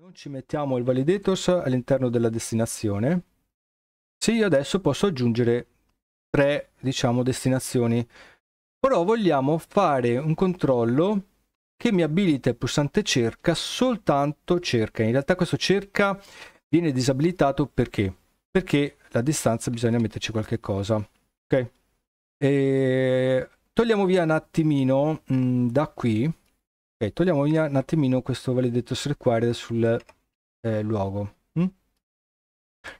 Non ci mettiamo il validators all'interno della destinazione. Se io adesso posso aggiungere tre, diciamo, destinazioni. Però vogliamo fare un controllo che mi abilita il pulsante cerca soltanto cerca. In realtà questo cerca viene disabilitato perché? Perché la distanza bisogna metterci qualche cosa. Ok? E togliamo via un attimino mh, mm, da qui Ok, togliamo via un attimino questo maledetto strequare sul eh, luogo. Mm?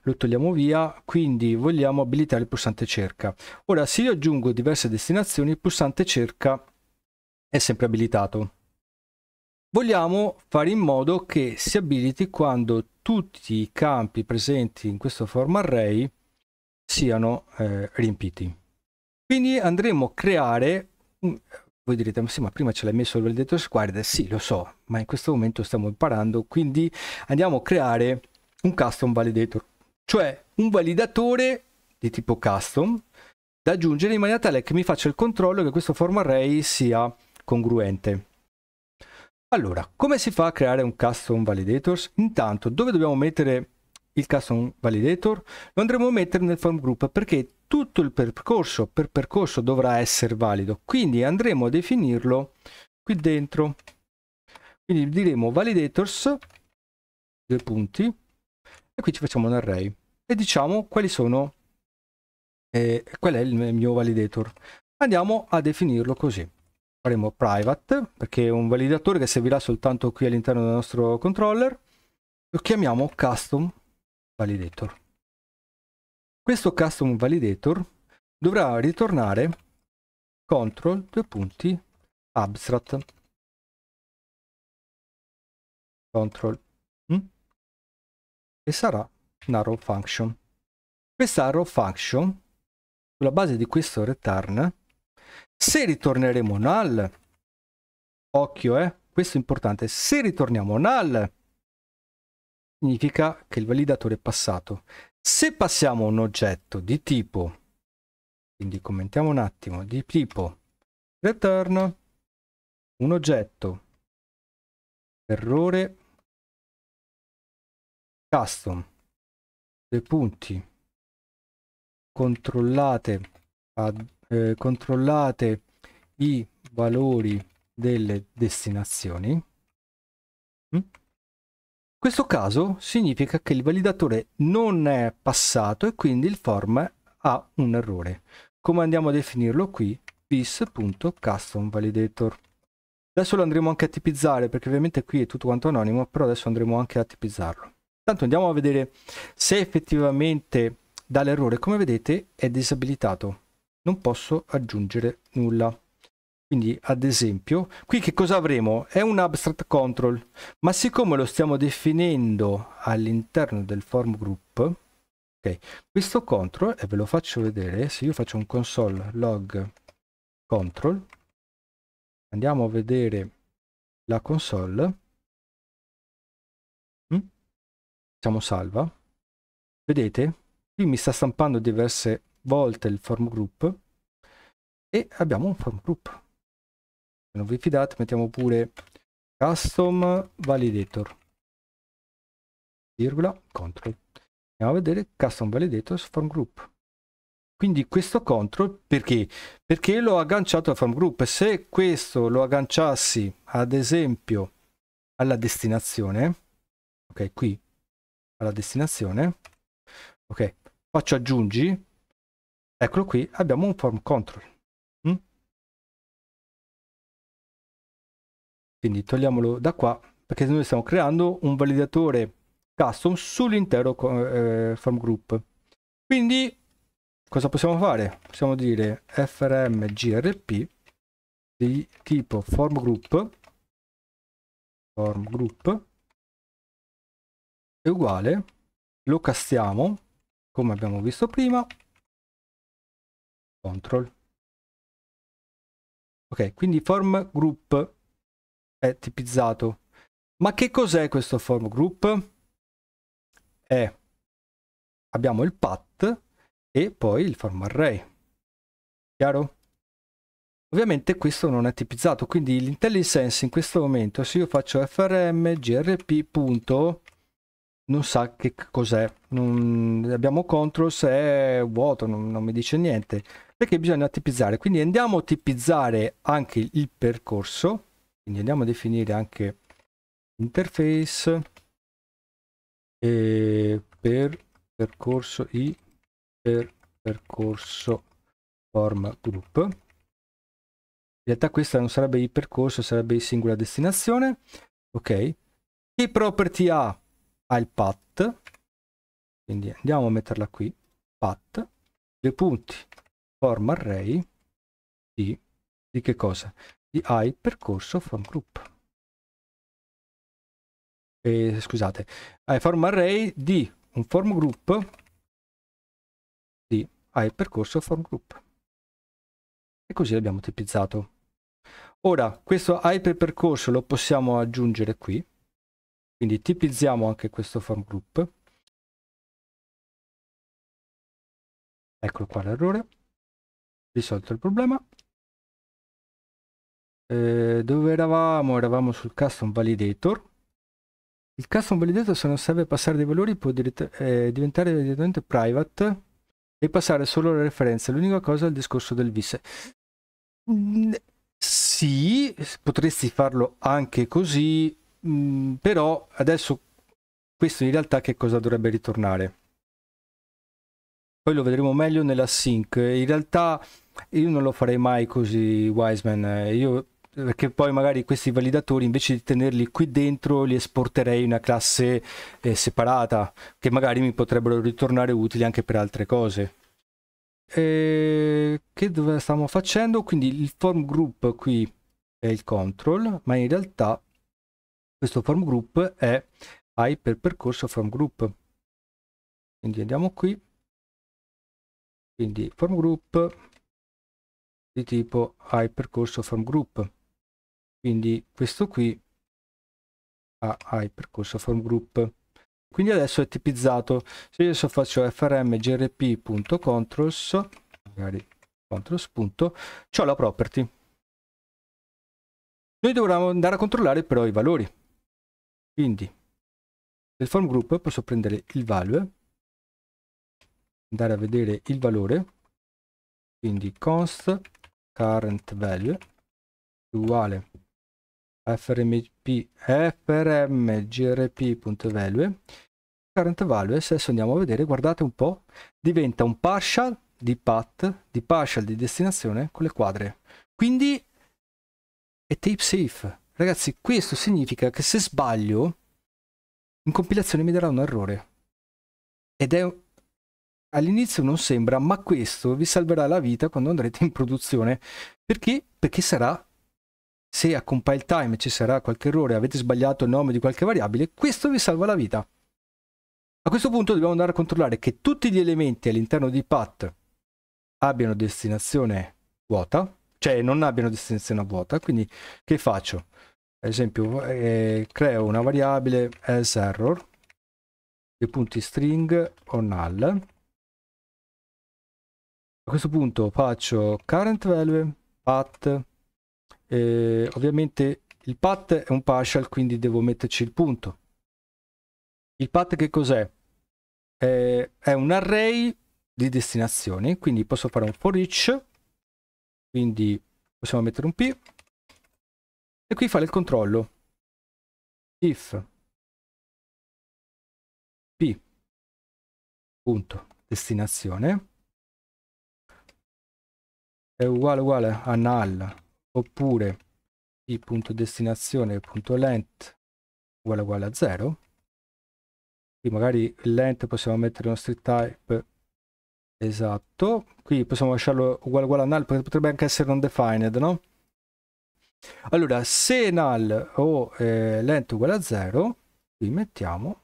Lo togliamo via, quindi vogliamo abilitare il pulsante cerca. Ora, se io aggiungo diverse destinazioni, il pulsante cerca è sempre abilitato. Vogliamo fare in modo che si abiliti quando tutti i campi presenti in questo form array siano eh, riempiti. Quindi andremo a creare voi direte, ma sì, ma prima ce l'hai messo il validator squared? Sì, lo so, ma in questo momento stiamo imparando, quindi andiamo a creare un custom validator, cioè un validatore di tipo custom da aggiungere in maniera tale che mi faccia il controllo che questo form array sia congruente. Allora, come si fa a creare un custom validators? Intanto, dove dobbiamo mettere il custom validator lo andremo a mettere nel form group perché tutto il percorso per percorso dovrà essere valido quindi andremo a definirlo qui dentro quindi diremo validators due punti e qui ci facciamo un array e diciamo quali sono eh, qual è il mio validator andiamo a definirlo così faremo private perché è un validatore che servirà soltanto qui all'interno del nostro controller lo chiamiamo custom validator. Questo custom validator dovrà ritornare control due punti abstract control hm? e sarà una row function. Questa row function sulla base di questo return se ritorneremo null occhio eh questo è importante se ritorniamo null significa che il validatore è passato. Se passiamo un oggetto di tipo, quindi commentiamo un attimo, di tipo return, un oggetto, errore, custom, due punti, controllate, ad, eh, controllate i valori delle destinazioni, mm? Questo caso significa che il validatore non è passato e quindi il form ha un errore. Come andiamo a definirlo qui? bis.customValidator. Adesso lo andremo anche a tipizzare perché ovviamente qui è tutto quanto anonimo, però adesso andremo anche a tipizzarlo. Intanto andiamo a vedere se effettivamente dà l'errore. Come vedete è disabilitato, non posso aggiungere nulla. Quindi ad esempio, qui che cosa avremo? È un abstract control, ma siccome lo stiamo definendo all'interno del form group, okay, questo control, e ve lo faccio vedere, se io faccio un console log control, andiamo a vedere la console, facciamo mm, salva, vedete? Qui mi sta stampando diverse volte il form group e abbiamo un form group non vi fidate mettiamo pure custom validator virgola control andiamo a vedere custom validator form group quindi questo control perché perché l'ho agganciato al form group se questo lo agganciassi ad esempio alla destinazione ok qui alla destinazione ok faccio aggiungi eccolo qui abbiamo un form control Quindi togliamolo da qua perché noi stiamo creando un validatore custom sull'intero eh, form group. Quindi cosa possiamo fare? Possiamo dire frmgrp di tipo form group form group è uguale lo castiamo come abbiamo visto prima control ok quindi form group è tipizzato. Ma che cos'è questo form group? È, abbiamo il path e poi il form array. Chiaro? Ovviamente questo non è tipizzato, quindi l'intellisense in questo momento, se io faccio frm grp. Punto, non sa che cos'è, non abbiamo control se è vuoto, non, non mi dice niente, perché bisogna tipizzare. Quindi andiamo a tipizzare anche il percorso quindi andiamo a definire anche interface e per percorso i per percorso form group in realtà questa non sarebbe i percorso sarebbe i singola destinazione ok che property ha ha il path quindi andiamo a metterla qui path due punti form array di, di che cosa di AI percorso from group. Eh, scusate, AI form array di un form group di AI percorso form group. E così l'abbiamo tipizzato. Ora, questo AI per percorso lo possiamo aggiungere qui, quindi tipizziamo anche questo form group. Eccolo qua l'errore, risolto il problema. Eh, dove eravamo? Eravamo sul custom validator. Il custom validator se non serve passare dei valori può dirett eh, diventare direttamente private e passare solo le referenze. L'unica cosa è il discorso del visse. Mm, sì, potresti farlo anche così, mm, però adesso questo in realtà che cosa dovrebbe ritornare? Poi lo vedremo meglio nella sync. In realtà io non lo farei mai così Wiseman io perché poi magari questi validatori invece di tenerli qui dentro li esporterei in una classe eh, separata che magari mi potrebbero ritornare utili anche per altre cose e che dove stavamo facendo quindi il form group qui è il control ma in realtà questo form group è i percorso form group quindi andiamo qui quindi form group di tipo i percorso form group quindi questo qui ha, ha il percorso form group quindi adesso è tipizzato se io adesso faccio frm grp.controls magari controls punto c'ho la property noi dovremmo andare a controllare però i valori quindi nel form group posso prendere il value andare a vedere il valore quindi const current value uguale frmgrp.value current value adesso andiamo a vedere guardate un po' diventa un partial di path di partial di destinazione con le quadre quindi è tape safe ragazzi questo significa che se sbaglio in compilazione mi darà un errore ed è all'inizio non sembra ma questo vi salverà la vita quando andrete in produzione perché perché sarà se a compile time ci sarà qualche errore, avete sbagliato il nome di qualche variabile, questo vi salva la vita. A questo punto dobbiamo andare a controllare che tutti gli elementi all'interno di path abbiano destinazione vuota, cioè non abbiano destinazione vuota, quindi che faccio? Ad esempio eh, creo una variabile as error, dei punti string o null. A questo punto faccio current value, path eh, ovviamente il path è un partial quindi devo metterci il punto il path che cos'è? Eh, è un array di destinazioni quindi posso fare un for each quindi possiamo mettere un p e qui fare il controllo if p punto destinazione è uguale uguale a null oppure il punto i.destinazione.length uguale uguale a 0 qui magari il length possiamo mettere uno street type esatto qui possiamo lasciarlo uguale uguale a null perché potrebbe anche essere non defined no? allora se null o eh, length uguale a 0 qui mettiamo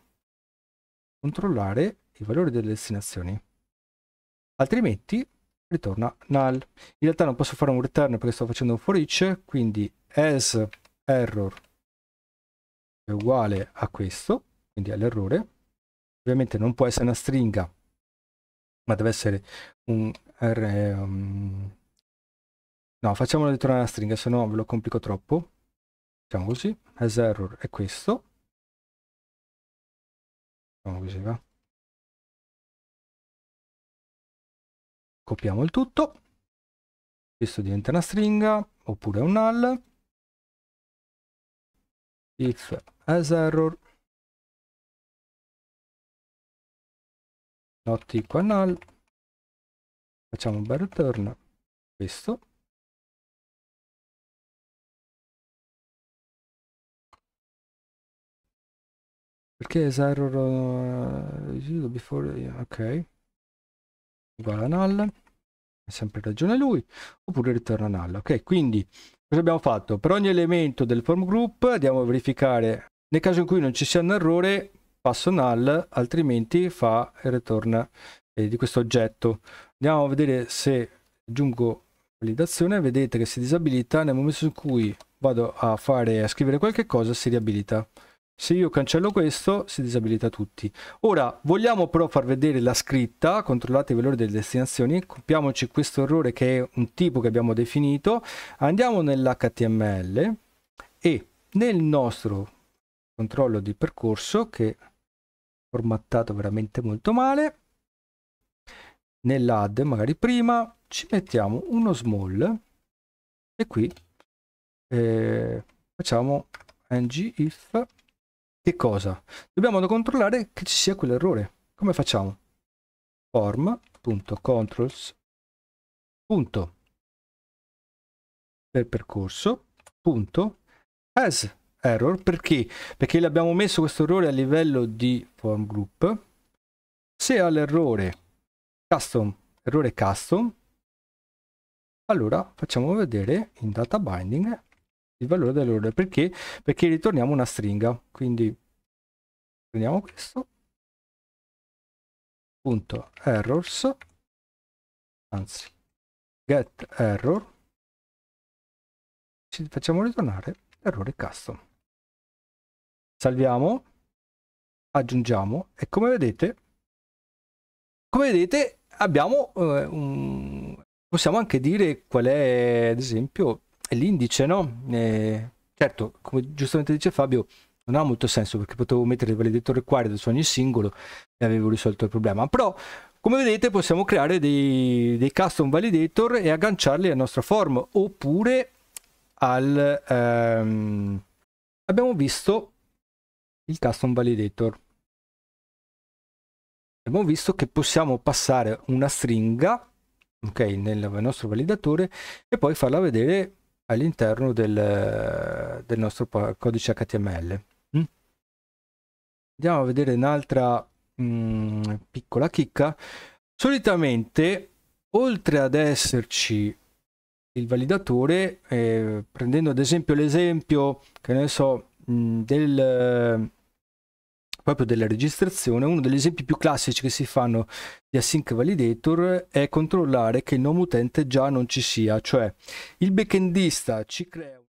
controllare i valori delle destinazioni altrimenti ritorna null. In realtà non posso fare un return perché sto facendo un for each, quindi as error è uguale a questo, quindi all'errore. Ovviamente non può essere una stringa, ma deve essere un... R, um... No, facciamolo ritornare una stringa, se no ve lo complico troppo. Facciamo così, as error è questo. Facciamo così, va. copiamo il tutto questo diventa una stringa oppure un null if as error not equal null facciamo un bel return questo perché as error uh, before eh, ok uguale a null ha sempre ragione lui oppure ritorna null ok quindi cosa abbiamo fatto per ogni elemento del form group andiamo a verificare nel caso in cui non ci sia un errore passo null altrimenti fa e ritorna eh, di questo oggetto andiamo a vedere se aggiungo validazione vedete che si disabilita nel momento in cui vado a fare a scrivere qualche cosa si riabilita se io cancello questo si disabilita tutti. Ora vogliamo però far vedere la scritta, controllate il valore delle destinazioni, copiamoci questo errore che è un tipo che abbiamo definito, andiamo nell'HTML e nel nostro controllo di percorso che è formattato veramente molto male, nell'add magari prima ci mettiamo uno small e qui eh, facciamo ng if che cosa? Dobbiamo controllare che ci sia quell'errore. Come facciamo? form.controls. Punto per percorso. Punto as error perché? Perché l'abbiamo messo questo errore a livello di form group. Se ha l'errore custom, errore custom, allora facciamo vedere in data binding il valore dell'order perché perché ritorniamo una stringa quindi prendiamo questo punto errors anzi get error ci facciamo ritornare errore custom salviamo aggiungiamo e come vedete come vedete abbiamo eh, un possiamo anche dire qual è ad esempio l'indice, no? Eh, certo, come giustamente dice Fabio, non ha molto senso perché potevo mettere il validatore quadro su ogni singolo e avevo risolto il problema. Però, come vedete, possiamo creare dei, dei custom validator e agganciarli al nostro form oppure al... Ehm, abbiamo visto il custom validator. Abbiamo visto che possiamo passare una stringa ok nel nostro validatore e poi farla vedere all'interno del, del, nostro codice HTML. Mm? Andiamo a vedere un'altra mm, piccola chicca. Solitamente, oltre ad esserci il validatore, eh, prendendo ad esempio l'esempio, che ne so, mh, mm, del proprio della registrazione, uno degli esempi più classici che si fanno di async validator è controllare che il nome utente già non ci sia, cioè il backendista ci crea